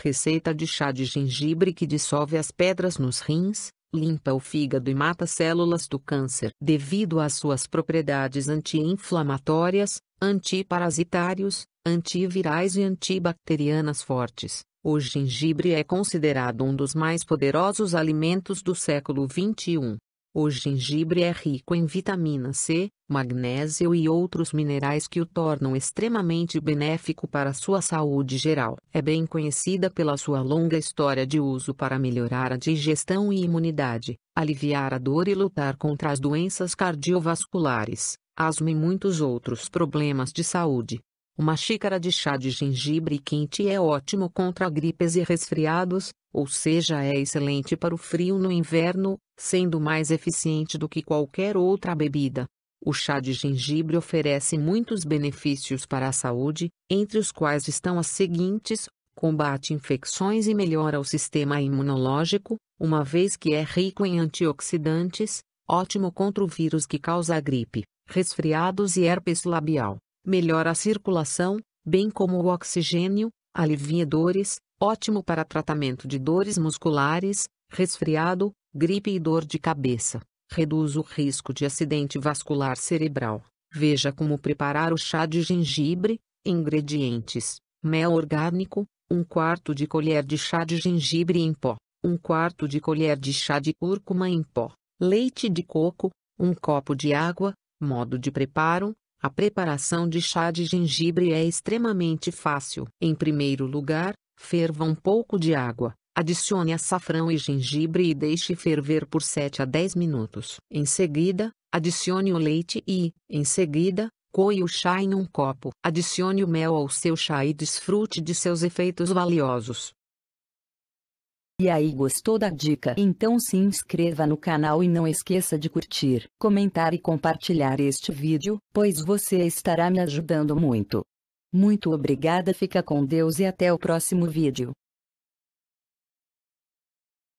Receita de chá de gengibre que dissolve as pedras nos rins, limpa o fígado e mata células do câncer. Devido às suas propriedades anti-inflamatórias, antiparasitários, antivirais e antibacterianas fortes, o gengibre é considerado um dos mais poderosos alimentos do século XXI. O gengibre é rico em vitamina C, magnésio e outros minerais que o tornam extremamente benéfico para a sua saúde geral. É bem conhecida pela sua longa história de uso para melhorar a digestão e imunidade, aliviar a dor e lutar contra as doenças cardiovasculares, asma e muitos outros problemas de saúde. Uma xícara de chá de gengibre quente é ótimo contra gripes e resfriados, ou seja, é excelente para o frio no inverno, sendo mais eficiente do que qualquer outra bebida. O chá de gengibre oferece muitos benefícios para a saúde, entre os quais estão as seguintes: combate infecções e melhora o sistema imunológico, uma vez que é rico em antioxidantes, ótimo contra o vírus que causa a gripe, resfriados e herpes labial, melhora a circulação, bem como o oxigênio, alivia dores, ótimo para tratamento de dores musculares, resfriado, gripe e dor de cabeça. Reduz o risco de acidente vascular cerebral. Veja como preparar o chá de gengibre. Ingredientes: mel orgânico, 1 quarto de colher de chá de gengibre em pó, 1 quarto de colher de chá de cúrcuma em pó, leite de coco, 1 copo de água. Modo de preparo: a preparação de chá de gengibre é extremamente fácil. Em primeiro lugar, ferva um pouco de água, Adicione açafrão e gengibre e deixe ferver por 7 a 10 minutos. Em seguida, adicione o leite e, em seguida, coe o chá em um copo. Adicione o mel ao seu chá e desfrute de seus efeitos valiosos. E aí gostou da dica? Então se inscreva no canal e não esqueça de curtir, comentar e compartilhar este vídeo, pois você estará me ajudando muito. Muito obrigada fica com Deus e até o próximo vídeo.